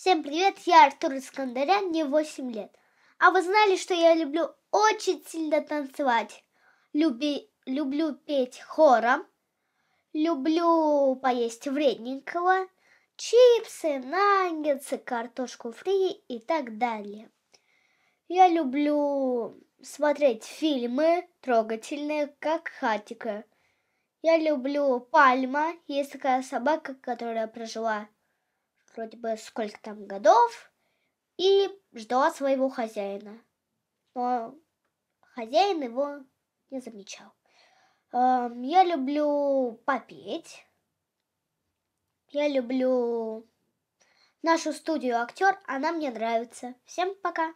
Всем привет, я Артур Искандарян, мне 8 лет. А вы знали, что я люблю очень сильно танцевать? Люби, люблю петь хором, люблю поесть вредненького, чипсы, наггетсы, картошку фри и так далее. Я люблю смотреть фильмы трогательные, как Хатика. Я люблю Пальма, есть такая собака, которая прожила вроде бы сколько там годов, и ждала своего хозяина. Но хозяин его не замечал. Эм, я люблю попеть. Я люблю нашу студию актер. Она мне нравится. Всем пока!